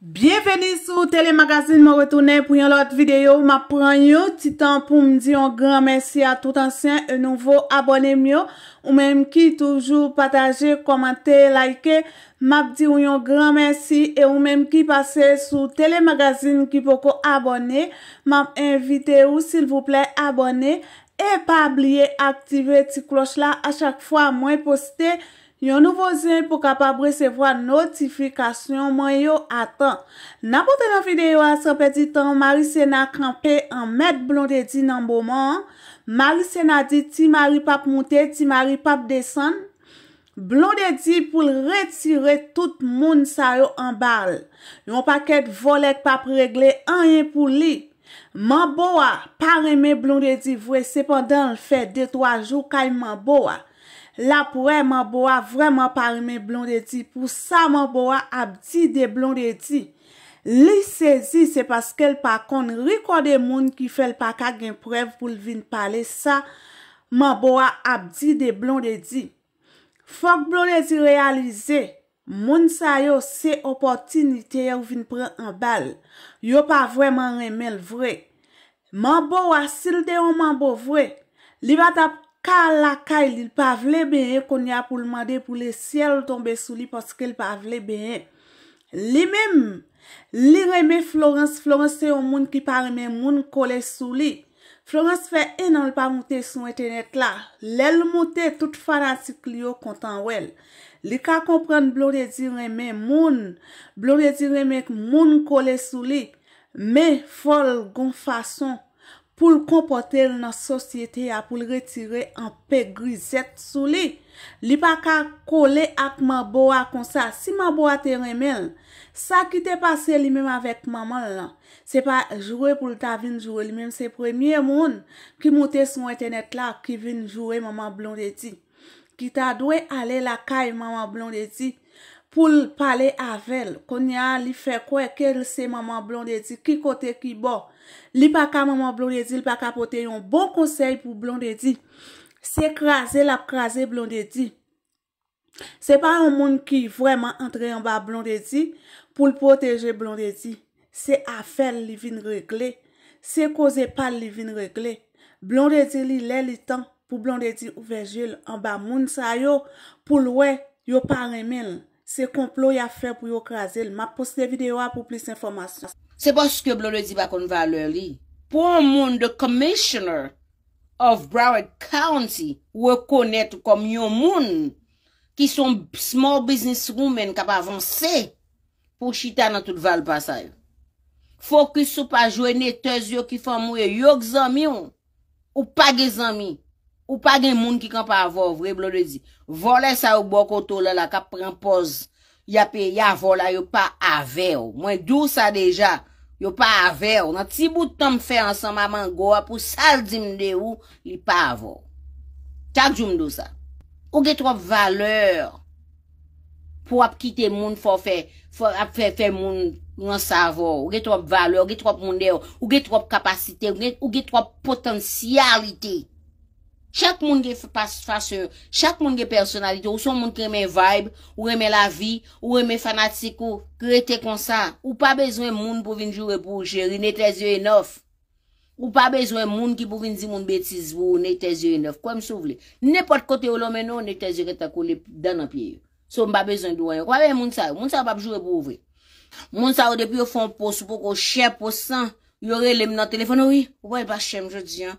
Bienveni sou telemagazine mwen retounen pou yon lot videyo. Mwen pren yo ti tan pou mdi yon gran mensi a tout ansyen e nouvo abone myo. Ou menm ki toujou pataje, komante, like, mwenm di yon gran mensi e ou menm ki pase sou telemagazine ki poko abone. Mwenm invite ou sil vouple abone e pa abliye aktive ti kloch la a chak fwa mwen poste. Yon nouvo zin pou kapab resevwa notifikasyon man yo atan. Na pote nan videyo an sepe di tan, Marisena kranpe an met Blondedi nan boman. Marisena di ti Maripap moute, ti Maripap desen. Blondedi pou retire tout moun sayo an bal. Yon paket volet pap regle an yen pou li. Man boa, pareme Blondedi vwe sepandan l fè 2-3 jou kay man boa. La pouè, man bo a vreman pa remen blon de di. Pou sa, man bo a abdi de blon de di. Li sezi, se paske l pa kon, rikon de moun ki fel pa ka gen prev pou l vin pale sa, man bo a abdi de blon de di. Fok blon de di realize, moun sa yo se opotinite yo vin pre an bal. Yo pa vreman remen l vre. Man bo a sil de yo man bo vre. Li va tap... Ka la ka ilil pa vle beye kon ya pou l mande pou le siel tombe sou li poske il pa vle beye. Li mem, li reme Florence, Florence se yon moun ki pa reme moun kole sou li. Florence fe enan l pa moute sou etenet la, l el moute tout fara si kli yo kontan wel. Li ka kompren blore di reme moun, blore di reme moun kole sou li, me fol gon fason. pou l kompote nan sosyete ya, pou l retire an pe gri zet sou li. Li pa ka kole ak man boa kon sa. Si man boa te remel, sa ki te pase li mem avet maman la, se pa jure pou l ta vin jure, li mem se premye moun, ki moutes mwen tenet la, ki vin jure maman blondeti. Ki ta dwe ale la kay maman blondeti, pou l pale avel, kon ya li fe kwe, ke l se maman blondeti, ki kote ki boj, Li pa ka maman Blondedi, li pa ka pote yon bon konsey pou Blondedi. Se krasi la krasi Blondedi. Se pa yon moun ki vwèman antre yon ba Blondedi pou l proteje Blondedi. Se a fèl li vin regle, se koze pal li vin regle. Blondedi li lè li tan pou Blondedi ouvejil an ba moun sa yon pou l wè yon pa remen. Se konplo yon fèl pou yon krasi. Ma poste videyo a pou plis informasyon. Se bo sk yo blode di ba kon val lè li. Po moun de commissioner of Broward County wè konèt kom yon moun ki son small business room men kap avansè pou chita nan tout val pasay. Fò ki sou pa jwè netèz yo ki fò mwè yòk zanmi yon ou pa gen zanmi ou pa gen moun ki kap avò vre blode di. Vole sa yon bò koto lè la kap prempoz ya pe ya vole yo pa avew. Mwen dou sa deja Yo pa ave ou. Nati si boutan m fe ansan maman go ap, ou sal di m de ou, li pa ave ou. Tadjou m do sa. Ou ge trop valeur pou ap kite moun fò ap fe moun yon savo. Ou ge trop valeur, ou ge trop moun de ou, ou ge trop kapasite, ou ge trop potansyalite. Chak moun gen fasyon, chak moun gen personalite, ou son moun kremen vibe, ou remen la vi, ou remen fanatiko, krete konsan. Ou pa bezwen moun pou vin jure pou jere, ne te zire neuf. Ou pa bezwen moun ki pou vin zi moun betis vou, ne te zire neuf. Kwa m sou vle? Nepot kote ou lomen non, nou, ne te zire tako le dan an piye. Sou m ba bezwen dwe. Kwa ve moun sa? Moun sa wap jure pou vwe. Moun sa wap depi yo fon pos pou ko chep pos san. Yo re lem nan telefon ou yi? Woy ba chem jodi yon.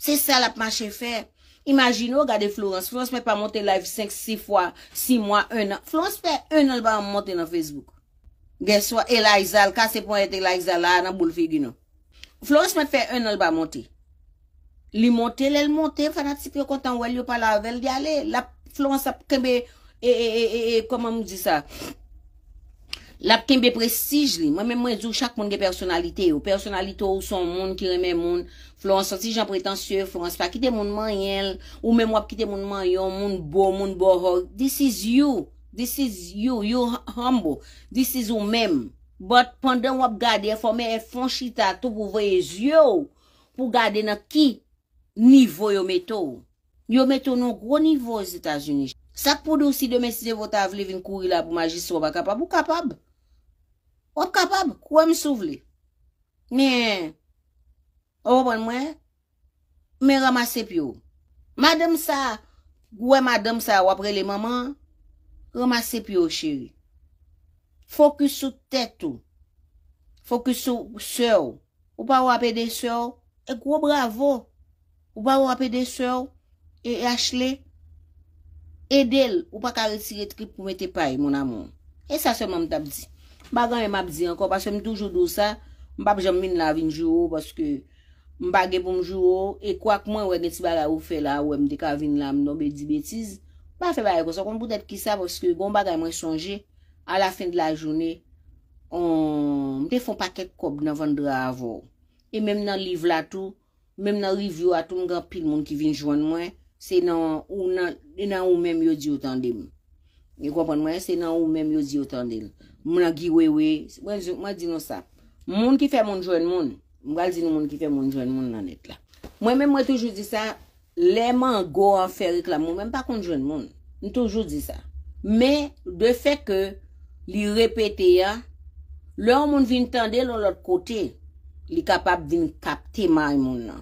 Se sa la panche fe, imagino gade Florence, Florence me pa monte live 5-6 x 6 mwan, Florence fe 1 an ba monte nan Facebook. Gèl so, e la aizal, kase pou ente la aizal la, nan bou lfe gino. Florence me fe 1 an ba monte. Li monte, li monte, fana ti fio kontan wè li yo pa la, vel di ale, la Florence ap kè me, e e e e e, koman mou di sa? Lap kembe prestij li. Mwen men mwen zou chak moun gen personalite ou. Personalite ou son moun ki reme moun. Florence, si jan pretensye, Florence pa kite moun man yel. Ou men wap kite moun man yon, moun bo, moun bo hor. This is you. This is you. You humble. This is you men. But pandan wap gade, fò mè e fonchita e tou pou vweye ziyou. Pou gade nan ki nivou yo metou. Yo metou nou gro nivou e Zeta Zunish. Sa kpou dou si demesize votav levin kouri la pou majis wap akapab ou kapab? Wap kapab kwa m souvle. Ni, wap an mwen, mi ramase pyo. Madem sa, gwe madem sa wapre le maman, ramase pyo chiri. Fokus sou tètou. Fokus sou sèw. Wap apè de sèw. E kwo bravo. Wap apè de sèw. E achle. E del. Wap apè de sèw. E sa seman m tap di. Bagan e map di anko, paske fèm toujou dou sa, mpap jom min la vin jou ou, paske mpake pou m jou ou, e kwa k mwen wè gen tibara ou fè la, wè m dek avin la, m don bè di bètiz, m pa fè bè yon, sò kon poutet ki sa, paske yon bagan m wè sonje, a la fèn de la jounè, m te fon pa kèk kòp nan vandre avon. E mèm nan liv la tou, mèm nan rivyo la tou, m gapil moun ki vin joun e e mwen, se nan ou mèm yon di otan dem. Yon kompon mwen, se nan ou mèm yon di otan dem. moun a gi wewe, moun ki fè moun jwen moun, mwen mè mè mwen toujou di sa, lèman go an fè rik la moun, mwen mè mwen pa kon jwen moun, mwen toujou di sa. Mè de fè ke li repete ya, lèman moun vin tande lò lòt kote, li kapap vin kapte moun nan.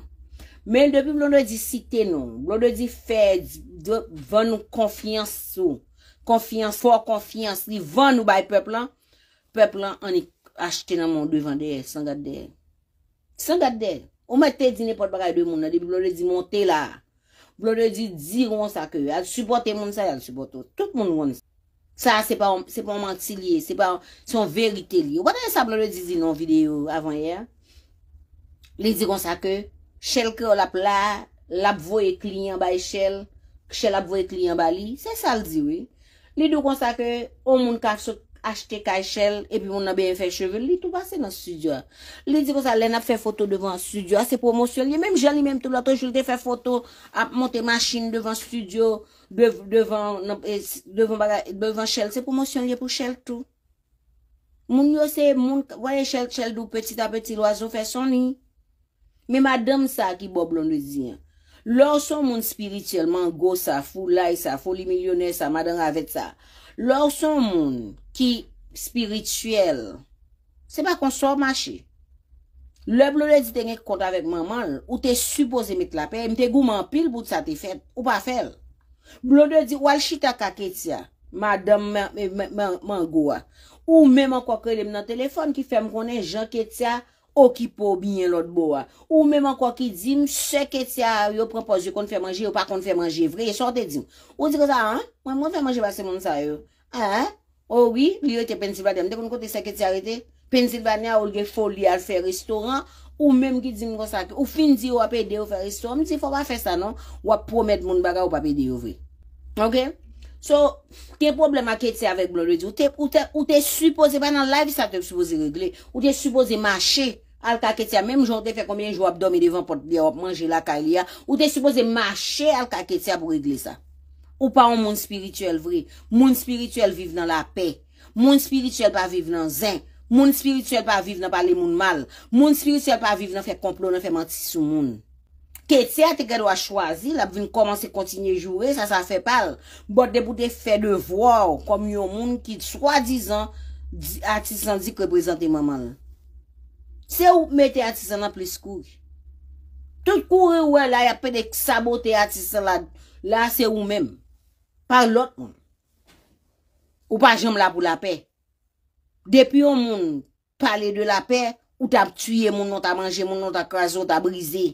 Mè lèman moun de di site nou, moun de di fè, vè nou konfians sou. Konfians, fò konfians, li van nou bay pep lan, pep lan an e achete nan moun devande, san gadde. San gadde, ou mwen te dine pot bagay de moun, nan de blode di monte la, blode di di ron sa ke, al suporte moun sa, an suporto, tout moun ron sa. Sa, se pa, se pa, an mantiliye, se pa, se pa, an verite liye. Ou batan sa blode di di nan videyo avan ye, li di ron sa ke, chèl ke ol ap la, lap vo e kliyan ba chèl, chèl ap vo e kliyan ba li, se sal di wey. Li do kon sa ke, ou moun kak sou achete kaj chel, e pi moun nabeyen fek cheve, li tou basen nan studio. Li di kon sa, le nap fe foto devan studio, se promosyon li. Mem jali, mem toulato, joute fe foto ap monte maschine devan studio, e, devan chel, se promosyon li pou chel tou. Moun yo se, moun, woye chel chel dou, peti ta peti lo azo fe son li. Me madam sa ki bo blon de ziyan. Lorson moun spirityelman go sa fulay, sa foli milyoner, sa madan avet sa, lorson moun ki spirityel, se pa kon so machi. Le blode di tenye konta vek manman, ou te supose met la pe, mte gouman pil bout sa te fet, ou pa fel. Blode di walshi taka ketia, madan mangoa, ou menman kwa krelem nan telefon ki fem konen jan ketia manman. Ou ki pou binyen lot bo a. Ou mèman kwa ki dim, se ke ti a yo propose oh kon fè manje, ou pa kon fè manje vre, e sortè dim. Ou di ke sa, mèman fè manje ba se moun sa yo. A, ou bi, li yo te pensil vade, mède kon kote se ke ti a rete, pensil vade, ou lge foli al fè restoran, ou mèmen ki dim kon sa ki, ou fin di yo apè de yo fè restoran, ti fò pa fè sa non, wap pwomet moun baga, wap apè de yo vre. Ok? So, ke problema ke ti avek blolwe di? Ou te suppose, ban nan Al kaketia, même jour te fait combien de jours dormir devant pour oh, manger la kailia, ou te supposé marcher al kaketia pour régler ça. Ou pas un monde spirituel vrai. Monde spirituel vivre dans la paix. Monde spirituel pas vivre dans zin. Monde spirituel pas vivre dans parler monde mal. Monde spirituel pas vivre dans faire complot, dans faire mentir sur monde. Ketia te gado a choisi, la vin commencer continuer jouer, ça ça fait pas. Bon de te faire devoir comme un monde qui soi-disant artisan dit que représente maman. Se ou mè teatisan nan plis kouj. Tout kouj ouè e la, ya pe de sabote teatisan la, la se ou mèm. Par lòt moun. Ou pa jèm la pou la pe. Depi ou moun, pale de la pe, ou ta ptuyè, moun non ta manjè, moun non ta krasè, moun non ta brisé.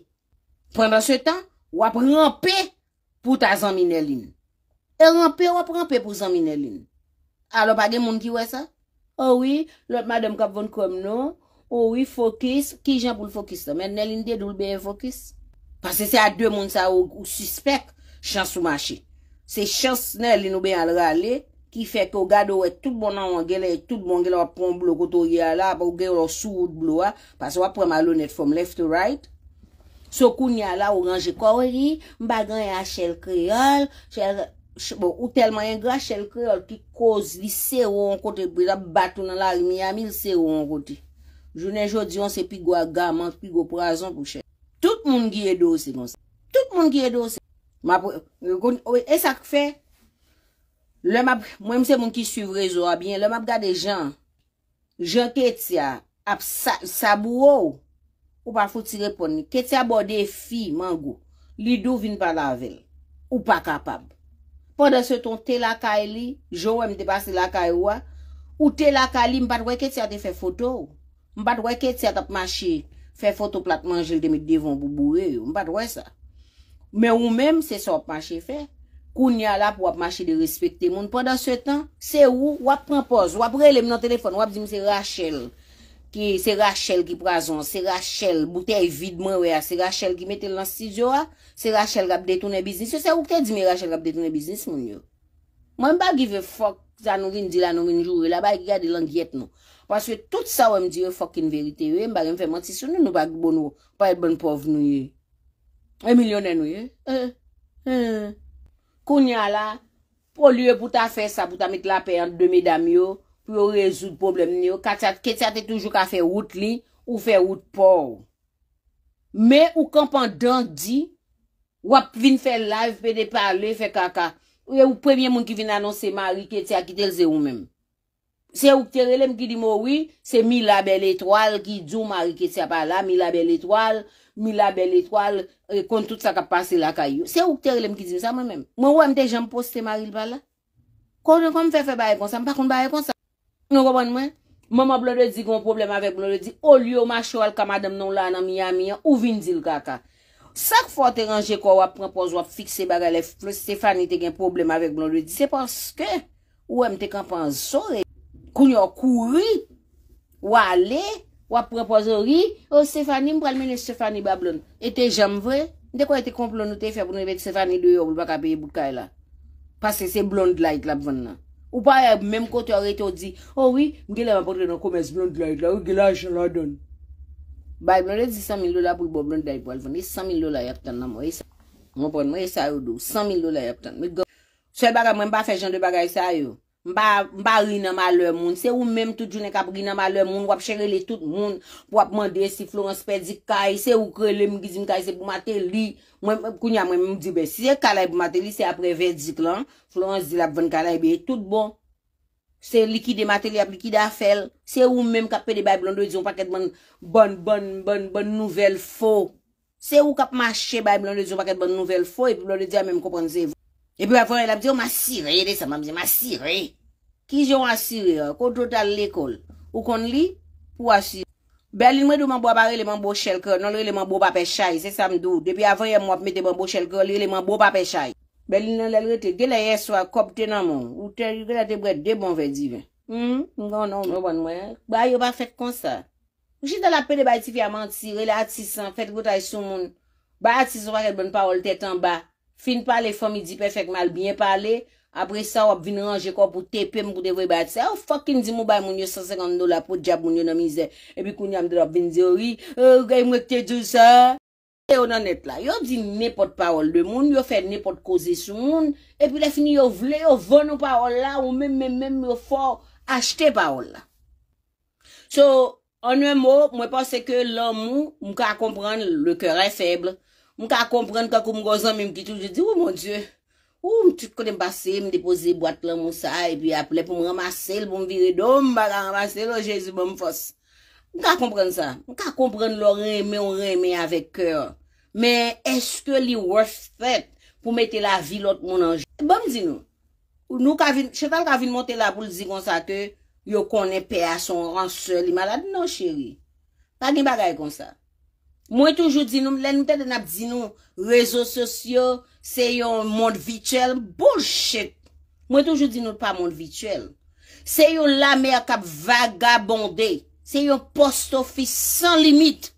Prenmè se tan, wap renpè pou ta zanmine lin. E renpè, wap renpè pou zanmine lin. A lòp agè moun ki wè sa? Oh ou wè, lòt madèm kap von kom nou, Ou yi wi fokus, ki jan pou l fokus to, men nel in dedou l beye fokus. Pase se a dwe moun sa ou suspek chans ou machi. Se chans nel in ou beye al rale, ki fek ou gado ou e tout bon nan wangene, e tout bon gen la wap pon blokot ou gaya la, ap ou gen la sou wot blok, pase wap pon malonet from left to right. So kou nya la ou ranje kore li, mba gan yi a chel kreol, bon, ou telman yi gra chel kreol ki koz li se ou an kote, pou yi batou nan l armi yamil se ou an kote. Jounen jodi yon se pi gwa gaman, pi gwa prazon pou chen. Tout moun gye dosi yon se. Tout moun gye dosi. Mab, oye, e sak fe? Le mab, mwen mse moun ki suiv rezo a bien, le mab gade jan, jan ke tia, ap sabou ou, ou pa fouti repon ni, ke tia bo de fi man go, li dou vin pa la vel, ou pa kapab. Pon de se ton te lakay li, jowem te basi lakay wwa, ou te lakay li mbat we, ke tia de fe foto ou, Mpad wè kè tse at ap mache fè fotoplat manjèl te mè devon pou bourè eh, yo, mpad wè sa. Mè ou mèm se sa ap mache fè, koun ya la pou ap mache de respekte moun. Pendan se tan, se ou, wap prempoz, wap relem nan telefon, wap di mse Rachel, ki se Rachel ki prazon, se Rachel, bouteye vidman wè ya, se Rachel ki mette lansi zyo a, se Rachel rap detounè biznis, se ou kè di mi Rachel rap detounè biznis moun yo. Mwen ba give a fok sa nou rin di la nou rin joure, la ba yi gade lank yet nou. Wasewè tout sa wè m diye fokin verite wè, m bagè m fè mantisyon, nou nou bag bon wè, pa e bon pov nou yè. E milyonè nou yè. Kounya la, pou lye pou ta fè sa, pou ta mèk la pè yon demè dam yo, pou yo rezout problem nyo, kètya te toujou ka fè wout li, ou fè wout pou. Mè ou kompandant di, wap vin fè live, pè de pà lè, fè kaka. Ou pou yè moun ki vin anonsè mari, kètya ki tèl zè ou mèm. Se ou kter elem ki di mou wè, se mi la bel etwal ki djou mari ki te apala, mi la bel etwal, mi la bel etwal, kon tout sa ka pase la kayo. Se ou kter elem ki di mou sa mwen mèm? Mwen wèm te jampo se te mari lpala? Konon kon mwè mwè mwen ba ye konsa? Mwen pa kon mwen ba ye konsa? Non gomen mwen? Mwen mwen blode di kon problem avek blode di, o oh, liyo mwa chowal ka madem nou la nan miya miya, ou vin di lkaka. Sak fote ranje kwa wap prepoz wap fikse bagale, le Stefani te gen problem avek blode di, se paske wèm te kapan zore. Koun yon kouri, wale, wap repozori, o oh, Sefani mpral mene Sefani bablon. E ete janm vre, dekwa ete komplon nou te fe pou nou vek Sefani dwe yo pou l baka peye boukay e la. Pase se blond light la pou ven nan. Ou pa yon, eh, menm kote or ete ou di, o oh, wi, mgele ma potre nan komez blond light la, ou gela jen la don. Baye blon, ete di 100.000 lola pou l boblon day pou al ven, e 100.000 lola yap tan nan mwen. Mwen pren mwen e sa yon dou, 100.000 lola yap tan. Se baga mwen pa fe jan de baga e sa yon. Mba rinanman lè moun, se ou mèm tout jounen kap rinanman lè moun, wap cherele tout moun, wap mande si Florence Pedic kay, se ou kre lèm gizim kay se pou mater li. Mwen mwen mwen mwen mwen mwen mwen dibe, se kalay pou mater li, se apre 20 lan, Florence dilap vèn kalay beye tout bon. Se likide mater li ap likide afel, se ou mèm kap pedi bay blon do diyon pa ket bon, bon, bon, bon nouvel fo. Se ou kap mache bay blon do diyon pa ket bon nouvel fo, e pou blon de diyan mèm koupan ze vo. Epi avan el ap diyo, masire, ye de sa man, masire. Ki jyon asire, kontro tal l'ekol. Ou kon li, ou asire. Bel, li mwen do man bo apare le man bo chel kòl, non li le man bo pa pe chay, se sa mdou. Depi avan, yon mwap me te bon bo chel kòl, li le man bo pa pe chay. Bel, li nan lè lè te, de la ye swa, kop te nan moun, ou te, de la te bret, de bon ve diven. Mwen, mwen, mwen, mwen, mwen, mwen, mwen. Ba, yo ba fet kon sa. Jit al ap pede ba iti fiamant si, re la atisan, fet go tay sou moun. Ba atisan wak Fin pale fwa mi di pefek mal byen pale, apre sa wap vin ranje ko pou tepe mkou devwe batse, ou fokin di mou bay moun yo 150 do la pou jab moun yo nan mize, epi koun yon amdil wap vin di ori, oh ou oh, gay mwek te di ou sa, e ou nan et la, yo di nepot parole de moun, yo fè nepot koze sou moun, epi la fini yo vle, yo von nou parole la, ou mè mè mè mè mè yo fò achete parole la. So, anwen mò, mwen pase ke lò mou, mwen ka kompran le kèrè feble, Mwen ka komprenn kakou mgozan mwen ki tou, jè di ou moun djè. Ou mwen tout konen basè, mwen depose boat lan moun sa, epi aple pou mwen ramase l pou mwen vire do, mwen baka ramase l, o oh, jèzou mwen mwen fos. Mwen ka komprenn sa, mwen ka komprenn l orèmè, orèmè avèk kè. Mè eske li wòf fèt pou mètè la vi l ot moun anjè. Bèm bon, zin nou, chè tal kavin montè la pou l zi kon sa te, yo konè pe a son ran sè li malade nou chèri. Pagin bagay kon sa. Mwen toujou di nou, lè nou tè de nap di nou, rezo sosyo, se yon moun vituel, bouchet, mwen toujou di nou pa moun vituel. Se yon la mè akap vagabonde, se yon post ofis san limit,